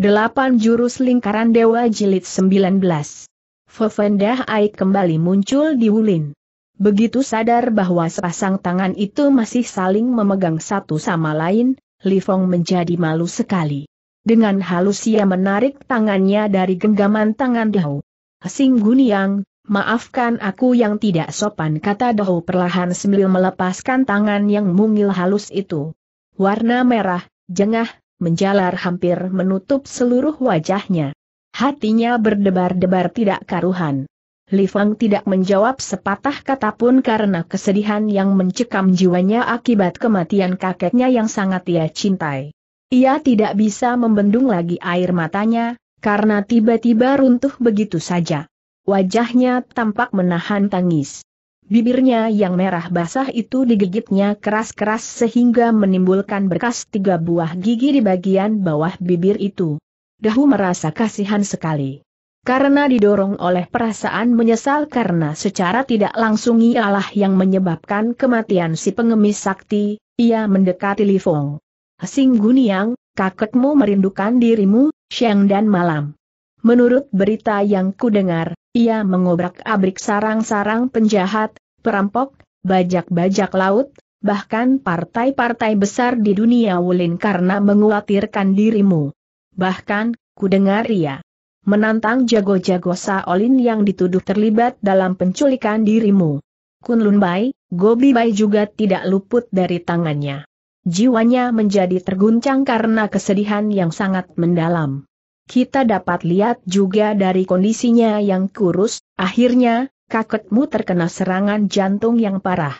Delapan jurus lingkaran dewa jilid 19. Fofendah Aik kembali muncul di Wulin. Begitu sadar bahwa sepasang tangan itu masih saling memegang satu sama lain, Li Fong menjadi malu sekali. Dengan halus ia menarik tangannya dari genggaman tangan Dao. Sing Guniang, maafkan aku yang tidak sopan kata Dao perlahan sambil melepaskan tangan yang mungil halus itu. Warna merah, jengah, menjalar hampir menutup seluruh wajahnya. Hatinya berdebar-debar tidak karuhan. Li Fang tidak menjawab sepatah kata pun karena kesedihan yang mencekam jiwanya akibat kematian kakeknya yang sangat ia cintai. Ia tidak bisa membendung lagi air matanya, karena tiba-tiba runtuh begitu saja. Wajahnya tampak menahan tangis. Bibirnya yang merah basah itu digigitnya keras-keras sehingga menimbulkan bekas tiga buah gigi di bagian bawah bibir itu. Dahu merasa kasihan sekali. Karena didorong oleh perasaan menyesal karena secara tidak langsung ialah yang menyebabkan kematian si pengemis sakti, ia mendekati Li Fong. Sing Guniang, kakekmu merindukan dirimu, siang dan malam. Menurut berita yang kudengar, ia mengobrak-abrik sarang-sarang penjahat, perampok, bajak-bajak laut, bahkan partai-partai besar di dunia Wulin karena menguatirkan dirimu. Bahkan, ku dengar ia menantang jago-jago Saolin yang dituduh terlibat dalam penculikan dirimu. Kunlun Bai, Gobi Bai juga tidak luput dari tangannya. Jiwanya menjadi terguncang karena kesedihan yang sangat mendalam. Kita dapat lihat juga dari kondisinya yang kurus, akhirnya, kakekmu terkena serangan jantung yang parah.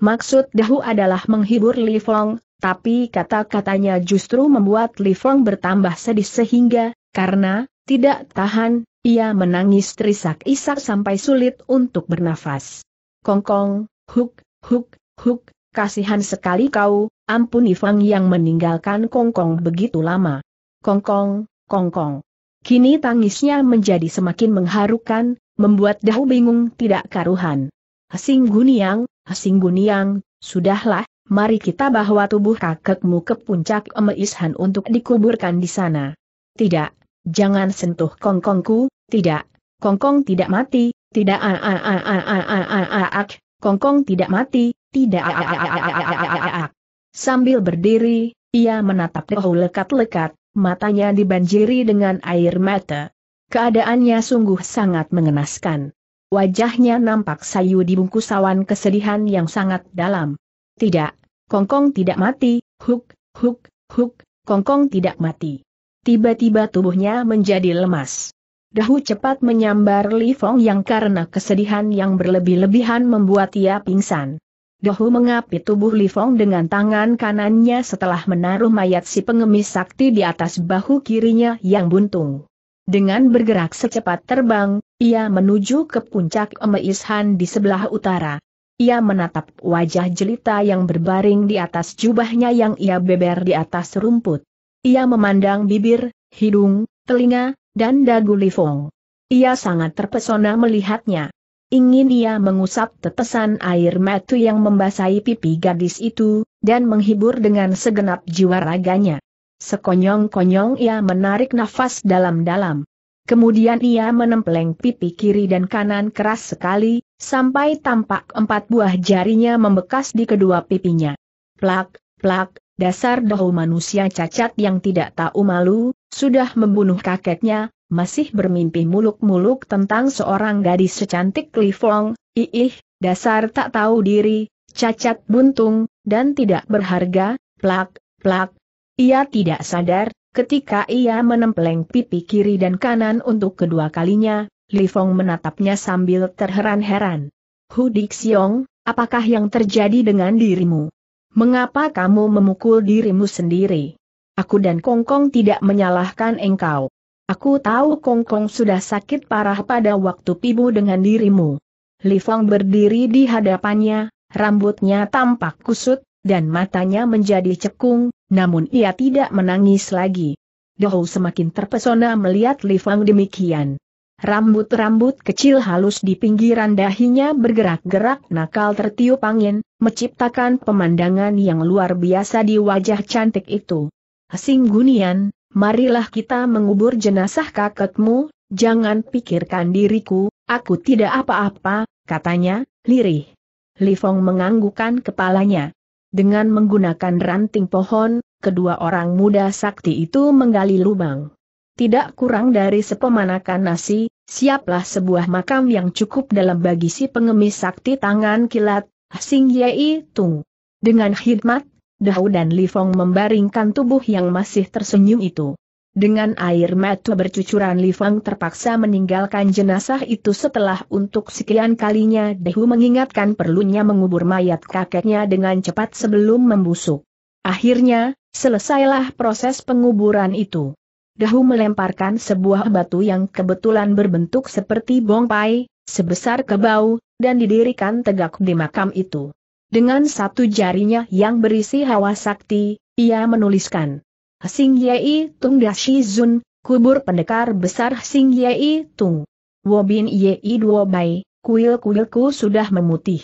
Maksud Dahu adalah menghibur Li Fong, tapi kata-katanya justru membuat Li Fong bertambah sedih sehingga, karena, tidak tahan, ia menangis terisak-isak sampai sulit untuk bernafas. Kongkong, huk, huk, huk, kasihan sekali kau, ampuni Fang yang meninggalkan Kongkong begitu lama. Kongkong, kongkong. Kini tangisnya menjadi semakin mengharukan, membuat Dahu bingung tidak karuhan. Hsing Guniang, Hsing Guniang, sudahlah, mari kita bawa tubuh kakekmu ke puncak Emeishan untuk dikuburkan di sana. Tidak, jangan sentuh kongkongku, tidak, kongkong tidak mati, tidak a kongkong tidak mati, tidak a Sambil berdiri, ia menatap a lekat-lekat, matanya dibanjiri dengan air mata. Keadaannya sungguh sangat mengenaskan. Wajahnya nampak sayu dibungkus awan kesedihan yang sangat dalam. Tidak, Kongkong tidak mati, huk, huk, huk, Kongkong tidak mati. Tiba-tiba tubuhnya menjadi lemas. Dahu cepat menyambar Li Fong yang karena kesedihan yang berlebih-lebihan membuat ia pingsan. Dohu mengapit tubuh Li Fong dengan tangan kanannya setelah menaruh mayat si pengemis sakti di atas bahu kirinya yang buntung. Dengan bergerak secepat terbang, ia menuju ke puncak Emeishan di sebelah utara. Ia menatap wajah jelita yang berbaring di atas jubahnya yang ia beber di atas rumput. Ia memandang bibir, hidung, telinga, dan dagu Li Fong. Ia sangat terpesona melihatnya. Ingin ia mengusap tetesan air mata yang membasahi pipi gadis itu, dan menghibur dengan segenap jiwa raganya. Sekonyong-konyong ia menarik nafas dalam-dalam. Kemudian ia menempeleng pipi kiri dan kanan keras sekali, sampai tampak empat buah jarinya membekas di kedua pipinya. Plak, plak, dasar dahulu manusia cacat yang tidak tahu malu, sudah membunuh kakeknya, masih bermimpi muluk-muluk tentang seorang gadis secantik Li Fong, iih, dasar tak tahu diri, cacat buntung, dan tidak berharga, plak, plak. Ia tidak sadar, ketika ia menempeleng pipi kiri dan kanan untuk kedua kalinya, Li Fong menatapnya sambil terheran-heran. Hudik Dixiong, apakah yang terjadi dengan dirimu? Mengapa kamu memukul dirimu sendiri? Aku dan Kongkong tidak menyalahkan engkau. Aku tahu Kongkong sudah sakit parah pada waktu pibu dengan dirimu. Li Fong berdiri di hadapannya, rambutnya tampak kusut, dan matanya menjadi cekung, namun ia tidak menangis lagi. Dohu semakin terpesona melihat Li Fong demikian. Rambut-rambut kecil halus di pinggiran dahinya bergerak-gerak nakal tertiup angin, menciptakan pemandangan yang luar biasa di wajah cantik itu. Hsing Gunian, marilah kita mengubur jenazah kakekmu, jangan pikirkan diriku, aku tidak apa-apa, katanya, lirih. Lifong menganggukan kepalanya. Dengan menggunakan ranting pohon, kedua orang muda sakti itu menggali lubang. Tidak kurang dari sepemanakan nasi, siaplah sebuah makam yang cukup dalam bagi si pengemis sakti tangan kilat, Sing Yei Tung. Dengan khidmat Dahu dan Li Fong membaringkan tubuh yang masih tersenyum itu. Dengan air mata bercucuran Li Feng terpaksa meninggalkan jenazah itu setelah untuk sekian kalinya Dehu mengingatkan perlunya mengubur mayat kakeknya dengan cepat sebelum membusuk. Akhirnya, selesailah proses penguburan itu. Dahu melemparkan sebuah batu yang kebetulan berbentuk seperti bongpai, sebesar kebau, dan didirikan tegak di makam itu. Dengan satu jarinya yang berisi hawa sakti, ia menuliskan. Sing Yei Tung Dashi Zun, kubur pendekar besar Sing Yei Tung. Wobin Yei Duo Bai, kuil-kuilku sudah memutih.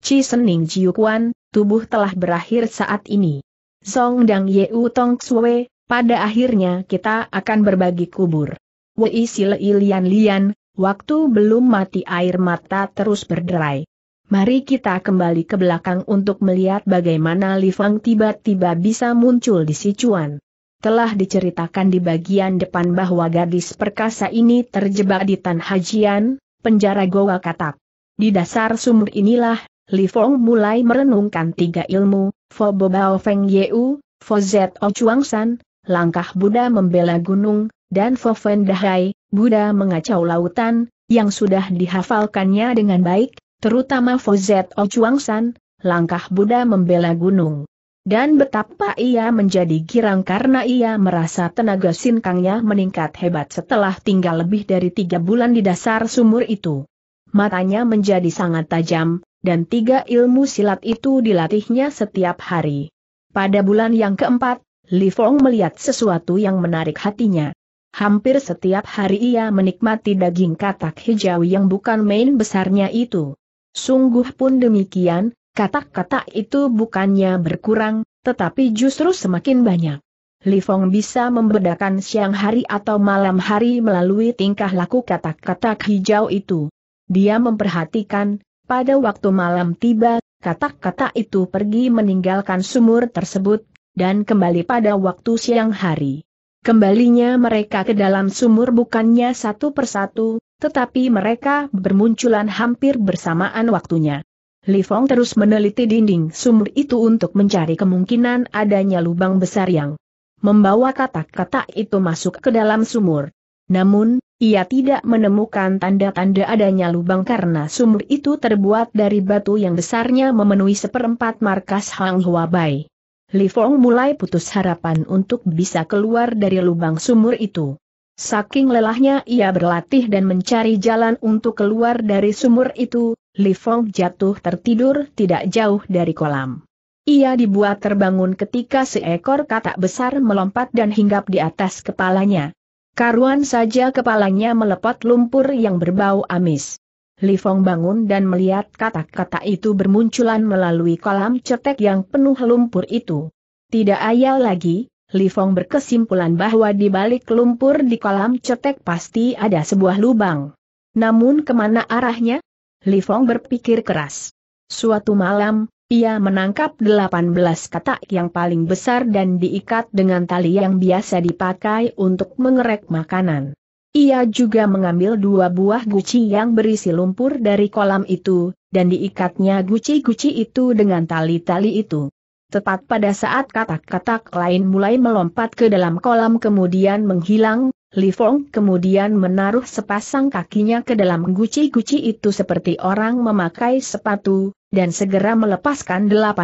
Chi Sening Jiukuan, tubuh telah berakhir saat ini. Song Dang Yeu Tong Xue, pada akhirnya kita akan berbagi kubur. Wei Sile Ilian Lian, waktu belum mati air mata terus berderai. Mari kita kembali ke belakang untuk melihat bagaimana Li Fang tiba-tiba bisa muncul di Sichuan. Telah diceritakan di bagian depan bahwa gadis perkasa ini terjebak di Tan Hajian, penjara Goa Katak. Di dasar sumur inilah, Li Fong mulai merenungkan tiga ilmu, Fo Bo Bao Feng Yeu, Fo Zet O Chuang San, langkah Buddha membela gunung, dan Fo Fen Dahai, Buddha mengacau lautan, yang sudah dihafalkannya dengan baik, terutama Fozet O oh Chuang langkah Buddha membela gunung. Dan betapa ia menjadi girang karena ia merasa tenaga sinkangnya meningkat hebat setelah tinggal lebih dari tiga bulan di dasar sumur itu. Matanya menjadi sangat tajam, dan tiga ilmu silat itu dilatihnya setiap hari. Pada bulan yang keempat, Li Fong melihat sesuatu yang menarik hatinya. Hampir setiap hari ia menikmati daging katak hijau yang bukan main besarnya itu. Sungguh pun demikian, kata-kata itu bukannya berkurang, tetapi justru semakin banyak. Li Fong bisa membedakan siang hari atau malam hari melalui tingkah laku kata-kata hijau itu. Dia memperhatikan, pada waktu malam tiba, kata-kata itu pergi meninggalkan sumur tersebut, dan kembali pada waktu siang hari. Kembalinya mereka ke dalam sumur bukannya satu persatu, tetapi mereka bermunculan hampir bersamaan waktunya. Li Fong terus meneliti dinding sumur itu untuk mencari kemungkinan adanya lubang besar yang membawa kata-kata itu masuk ke dalam sumur. Namun, ia tidak menemukan tanda-tanda adanya lubang karena sumur itu terbuat dari batu yang besarnya memenuhi seperempat markas Hang Hua Bai. Li Fong mulai putus harapan untuk bisa keluar dari lubang sumur itu. Saking lelahnya ia berlatih dan mencari jalan untuk keluar dari sumur itu, Li Fong jatuh tertidur tidak jauh dari kolam. Ia dibuat terbangun ketika seekor katak besar melompat dan hinggap di atas kepalanya. Karuan saja kepalanya melepot lumpur yang berbau amis. Li Fong bangun dan melihat katak-katak itu bermunculan melalui kolam cetek yang penuh lumpur itu. Tidak ayal lagi, Li Fong berkesimpulan bahwa di balik lumpur di kolam cetek pasti ada sebuah lubang. Namun kemana arahnya? Li Fong berpikir keras. Suatu malam, ia menangkap 18 katak yang paling besar dan diikat dengan tali yang biasa dipakai untuk mengerek makanan. Ia juga mengambil dua buah guci yang berisi lumpur dari kolam itu, dan diikatnya guci-guci itu dengan tali-tali itu. Tepat pada saat katak-katak lain mulai melompat ke dalam kolam kemudian menghilang, Li Fong kemudian menaruh sepasang kakinya ke dalam guci-guci itu seperti orang memakai sepatu, dan segera melepaskan 18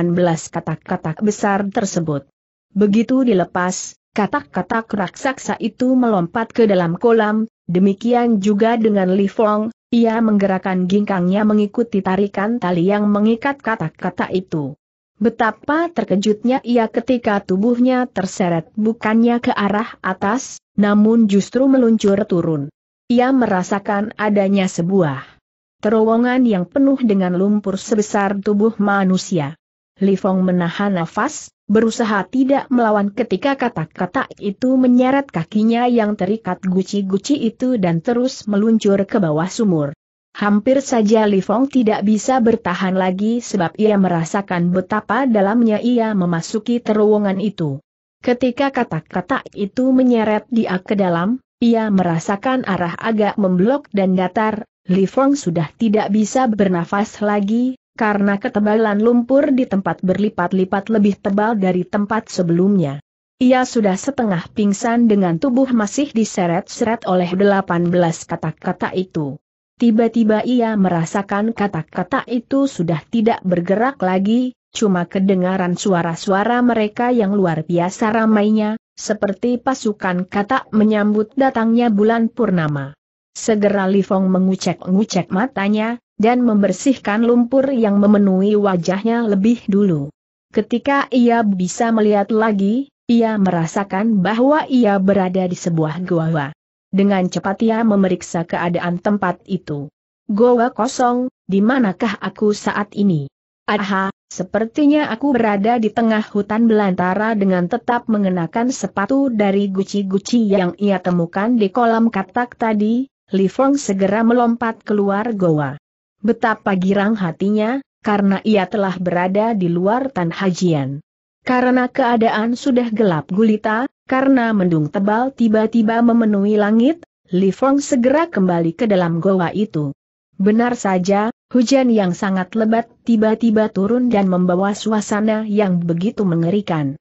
katak-katak besar tersebut. Begitu dilepas, katak-katak raksasa itu melompat ke dalam kolam, demikian juga dengan Li Fong, ia menggerakkan ginkangnya mengikuti tarikan tali yang mengikat katak katak itu. Betapa terkejutnya ia ketika tubuhnya terseret bukannya ke arah atas, namun justru meluncur turun. Ia merasakan adanya sebuah terowongan yang penuh dengan lumpur sebesar tubuh manusia. Li Fong menahan nafas, berusaha tidak melawan ketika kata-kata itu menyeret kakinya yang terikat guci-guci itu dan terus meluncur ke bawah sumur. Hampir saja Li Fong tidak bisa bertahan lagi sebab ia merasakan betapa dalamnya ia memasuki terowongan itu. Ketika kata-kata itu menyeret dia ke dalam, ia merasakan arah agak memblok dan datar, Li Fong sudah tidak bisa bernafas lagi, karena ketebalan lumpur di tempat berlipat-lipat lebih tebal dari tempat sebelumnya. Ia sudah setengah pingsan dengan tubuh masih diseret-seret oleh 18 kata-kata itu. Tiba-tiba ia merasakan kata-kata itu sudah tidak bergerak lagi, cuma kedengaran suara-suara mereka yang luar biasa ramainya, seperti pasukan katak menyambut datangnya bulan purnama. Segera Lifong mengucek-ngucek matanya, dan membersihkan lumpur yang memenuhi wajahnya lebih dulu. Ketika ia bisa melihat lagi, ia merasakan bahwa ia berada di sebuah gua. Dengan cepat ia memeriksa keadaan tempat itu. Goa kosong, di manakah aku saat ini? Aha, sepertinya aku berada di tengah hutan belantara dengan tetap mengenakan sepatu dari guci-guci yang ia temukan di kolam katak tadi, Li Feng segera melompat keluar goa. Betapa girang hatinya, karena ia telah berada di luar tanhajian. Karena keadaan sudah gelap gulita, karena mendung tebal tiba-tiba memenuhi langit, Li Feng segera kembali ke dalam goa itu. Benar saja, hujan yang sangat lebat tiba-tiba turun dan membawa suasana yang begitu mengerikan.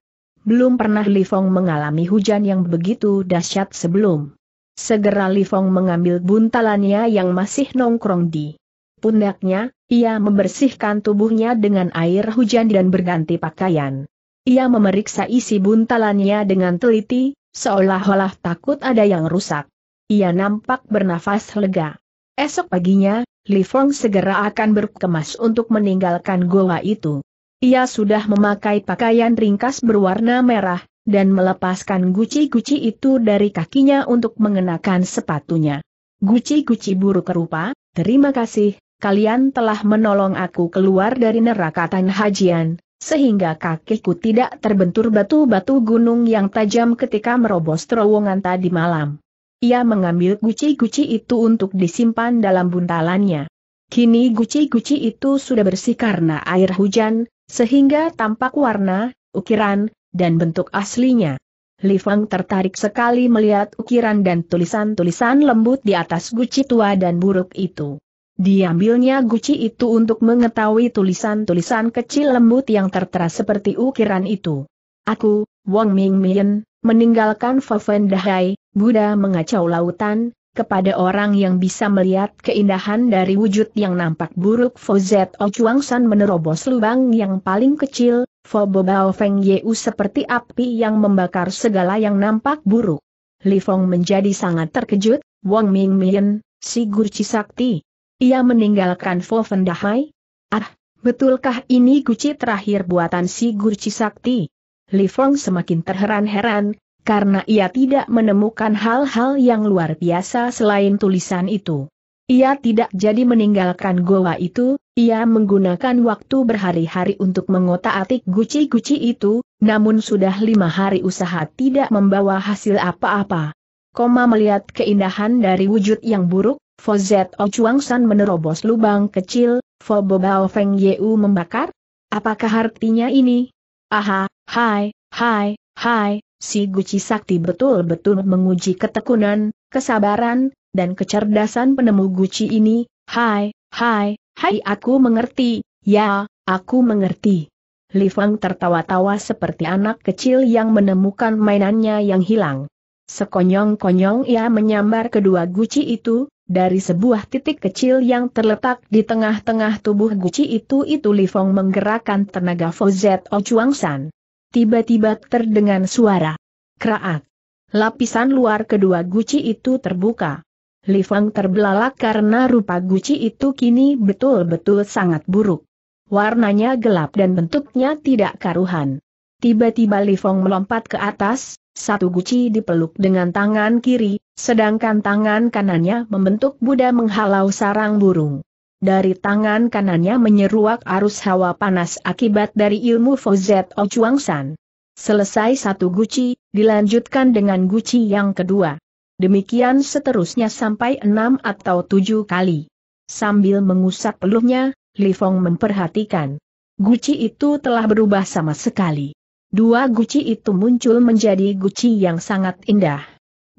Belum pernah Li Feng mengalami hujan yang begitu dahsyat sebelum. Segera Li Feng mengambil buntalannya yang masih nongkrong di pundaknya, ia membersihkan tubuhnya dengan air hujan dan berganti pakaian. Ia memeriksa isi buntalannya dengan teliti, seolah-olah takut ada yang rusak. Ia nampak bernafas lega. Esok paginya, Li Fong segera akan berkemas untuk meninggalkan goa itu. Ia sudah memakai pakaian ringkas berwarna merah, dan melepaskan guci-guci itu dari kakinya untuk mengenakan sepatunya. Guci-guci buruk rupa, terima kasih, kalian telah menolong aku keluar dari neraka Tan Hajian, sehingga kakiku tidak terbentur batu-batu gunung yang tajam ketika merobos terowongan tadi malam. Ia mengambil guci-guci itu untuk disimpan dalam buntalannya. Kini guci-guci itu sudah bersih karena air hujan, sehingga tampak warna, ukiran, dan bentuk aslinya. Li Fang tertarik sekali melihat ukiran dan tulisan-tulisan lembut di atas guci tua dan buruk itu. Diambilnya guci itu untuk mengetahui tulisan-tulisan kecil lembut yang tertera seperti ukiran itu. Aku, Wang Ming Mien, meninggalkan Faven Dahai, Buddha mengacau lautan, kepada orang yang bisa melihat keindahan dari wujud yang nampak buruk Fo Zet O Chuang San menerobos lubang yang paling kecil, Fo Bao Feng Yeu seperti api yang membakar segala yang nampak buruk. Li Fong menjadi sangat terkejut, Wang Ming Mien, si Gurci Sakti, ia meninggalkan Dahai? Ah, betulkah ini guci terakhir buatan si Gurci Sakti? Li Fong semakin terheran-heran, karena ia tidak menemukan hal-hal yang luar biasa selain tulisan itu. Ia tidak jadi meninggalkan goa itu, ia menggunakan waktu berhari-hari untuk mengotak-atik guci-guci itu, namun sudah lima hari usaha tidak membawa hasil apa-apa. Koma melihat keindahan dari wujud yang buruk, Fo Zho Chuang San menerobos lubang kecil, Fo Bobao Feng Yeu membakar? Apakah artinya ini? Aha, hai, hai, hai, si Guci Sakti betul-betul menguji ketekunan, kesabaran, dan kecerdasan penemu Guci ini, hai, hai, hai aku mengerti, ya, aku mengerti. Li Fang tertawa-tawa seperti anak kecil yang menemukan mainannya yang hilang. Sekonyong-konyong ia menyambar kedua guci itu, dari sebuah titik kecil yang terletak di tengah-tengah tubuh Guci itu itu Li Fong menggerakkan tenaga Fozet O Chuang San. Tiba-tiba terdengar suara. Kraak. Lapisan luar kedua Guci itu terbuka. Li Fong terbelalak karena rupa Guci itu kini betul-betul sangat buruk. Warnanya gelap dan bentuknya tidak karuhan. Tiba-tiba Li Fong melompat ke atas, satu guci dipeluk dengan tangan kiri, sedangkan tangan kanannya membentuk Buddha menghalau sarang burung. Dari tangan kanannya menyeruak arus hawa panas akibat dari ilmu Fozet Ochuangsan. Selesai satu guci, dilanjutkan dengan guci yang kedua. Demikian seterusnya sampai enam atau tujuh kali. Sambil mengusap peluhnya, Li Fong memperhatikan. Guci itu telah berubah sama sekali dua guci itu muncul menjadi guci yang sangat indah.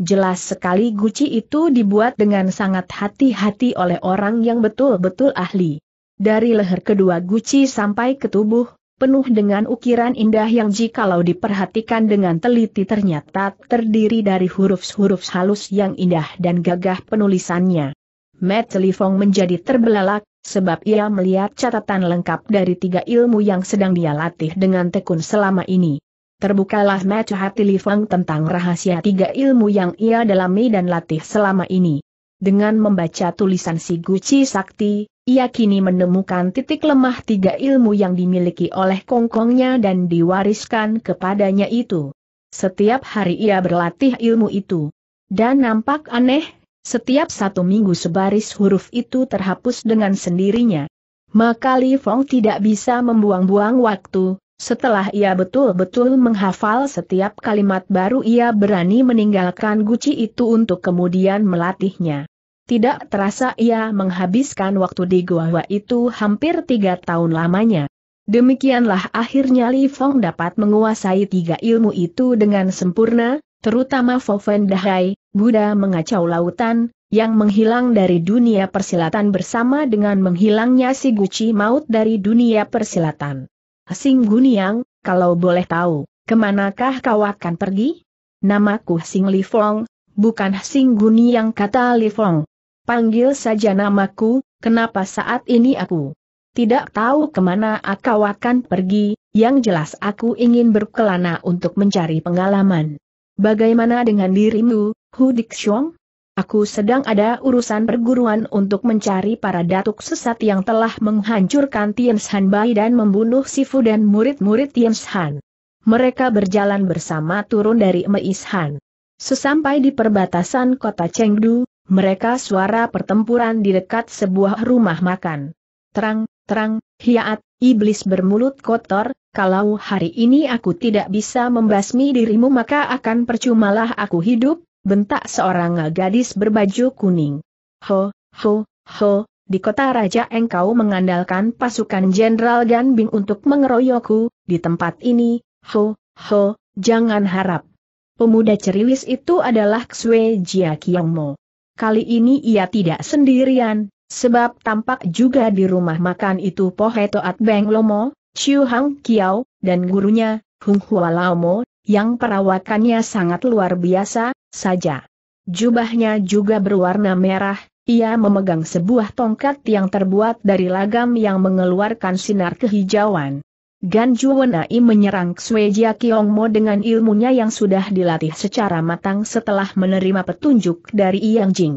Jelas sekali guci itu dibuat dengan sangat hati-hati oleh orang yang betul-betul ahli. Dari leher kedua guci sampai ke tubuh, penuh dengan ukiran indah yang jikalau diperhatikan dengan teliti ternyata terdiri dari huruf-huruf halus yang indah dan gagah penulisannya. Matt Lifong menjadi terbelalak, sebab ia melihat catatan lengkap dari tiga ilmu yang sedang dia latih dengan tekun selama ini. Terbukalah Matt hati Lifong tentang rahasia tiga ilmu yang ia dalami dan latih selama ini. Dengan membaca tulisan si Gucci Sakti, ia kini menemukan titik lemah tiga ilmu yang dimiliki oleh kongkongnya dan diwariskan kepadanya itu. Setiap hari ia berlatih ilmu itu. Dan nampak aneh setiap satu minggu sebaris huruf itu terhapus dengan sendirinya. Maka Li Fong tidak bisa membuang-buang waktu, setelah ia betul-betul menghafal setiap kalimat baru ia berani meninggalkan guci itu untuk kemudian melatihnya. Tidak terasa ia menghabiskan waktu di gua itu hampir tiga tahun lamanya. Demikianlah akhirnya Li Fong dapat menguasai tiga ilmu itu dengan sempurna, terutama Foven Dahai, Buddha mengacau lautan, yang menghilang dari dunia persilatan bersama dengan menghilangnya si Guci maut dari dunia persilatan. Sing Guniang, kalau boleh tahu, kemanakah kau akan pergi? Namaku Sing Li Fong, bukan Sing Guniang kata Li Fong. Panggil saja namaku, kenapa saat ini aku tidak tahu kemana kau akan pergi, yang jelas aku ingin berkelana untuk mencari pengalaman. Bagaimana dengan dirimu, Hu Diksyong? Aku sedang ada urusan perguruan untuk mencari para datuk sesat yang telah menghancurkan Tianshan Bai dan membunuh Sifu dan murid-murid Tianshan. Mereka berjalan bersama turun dari Meishan. Sesampai di perbatasan kota Chengdu, mereka suara pertempuran di dekat sebuah rumah makan. Terang, terang, hiat, iblis bermulut kotor, kalau hari ini aku tidak bisa membasmi dirimu maka akan percumalah aku hidup, bentak seorang gadis berbaju kuning. Ho, ho, ho, di kota raja engkau mengandalkan pasukan Jenderal Gan Bing untuk mengeroyokku, di tempat ini, ho, ho, jangan harap. Pemuda ceriwis itu adalah Xue Jia Mo. Kali ini ia tidak sendirian, sebab tampak juga di rumah makan itu Pohe Toat Beng Lomo, Chiu Hang Kiao, dan gurunya, Hung Hua mo, yang perawakannya sangat luar biasa, saja. Jubahnya juga berwarna merah, ia memegang sebuah tongkat yang terbuat dari lagam yang mengeluarkan sinar kehijauan. Gan Juwenai menyerang Xue Jia Kiongmo dengan ilmunya yang sudah dilatih secara matang setelah menerima petunjuk dari Yang Jing.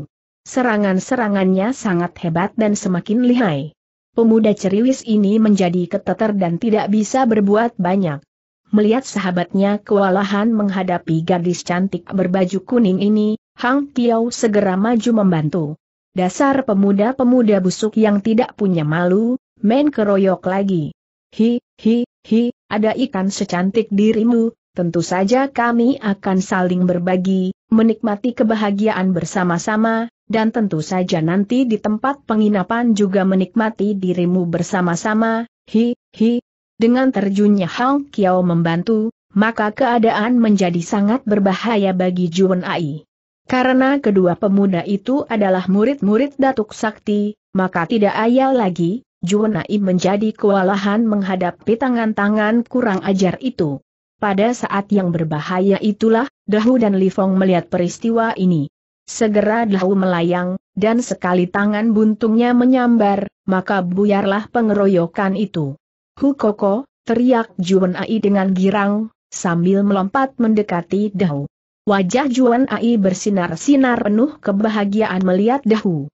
Serangan-serangannya sangat hebat dan semakin lihai. Pemuda ceriwis ini menjadi keteter dan tidak bisa berbuat banyak. Melihat sahabatnya kewalahan menghadapi gadis cantik berbaju kuning ini, Hang Tiao segera maju membantu. Dasar pemuda-pemuda busuk yang tidak punya malu, main keroyok lagi. Hi, hi, hi, ada ikan secantik dirimu, tentu saja kami akan saling berbagi, menikmati kebahagiaan bersama-sama, dan tentu saja nanti di tempat penginapan juga menikmati dirimu bersama-sama, hi, hi, dengan terjunnya Hang Kiao membantu, maka keadaan menjadi sangat berbahaya bagi Juan Ai. Karena kedua pemuda itu adalah murid-murid Datuk Sakti, maka tidak ayal lagi, Juan Ai menjadi kewalahan menghadapi tangan-tangan kurang ajar itu. Pada saat yang berbahaya itulah, Dahu dan Lifong melihat peristiwa ini. Segera Dahu melayang, dan sekali tangan buntungnya menyambar, maka buyarlah pengeroyokan itu. Koko, teriak Juan Ai dengan girang, sambil melompat mendekati Dahu. Wajah Juan Ai bersinar-sinar penuh kebahagiaan melihat Dahu.